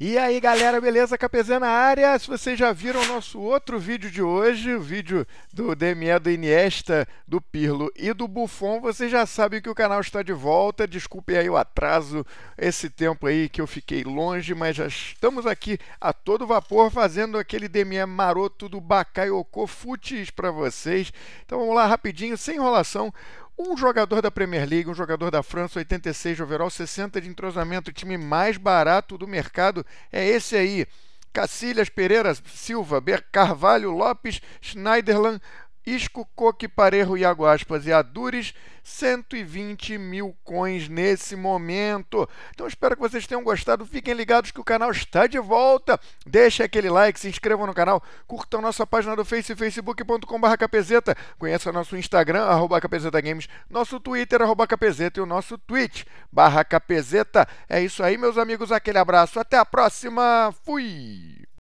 E aí galera, beleza? KPZ na área. Se vocês já viram o nosso outro vídeo de hoje, o vídeo do DME do Iniesta, do Pirlo e do Buffon, vocês já sabem que o canal está de volta. Desculpem aí o atraso, esse tempo aí que eu fiquei longe, mas já estamos aqui a todo vapor fazendo aquele DME maroto do Bakayoko Futis para vocês. Então vamos lá rapidinho, sem enrolação. Um jogador da Premier League, um jogador da França, 86 de overall, 60 de entrosamento, o time mais barato do mercado é esse aí. Cacilhas, Pereira, Silva, Carvalho, Lopes, Schneiderlan, Isco, Coque, Parejo, Iago Aspas e Adures, 120 mil coins nesse momento. Então espero que vocês tenham gostado. Fiquem ligados que o canal está de volta. Deixem aquele like, se inscrevam no canal, curtam nossa página do Face, facebook.com.br capezeta. Conheça nosso Instagram, arroba capezeta games, nosso Twitter, arroba capezeta e o nosso Twitch, barra capezeta. É isso aí, meus amigos. Aquele abraço. Até a próxima. Fui!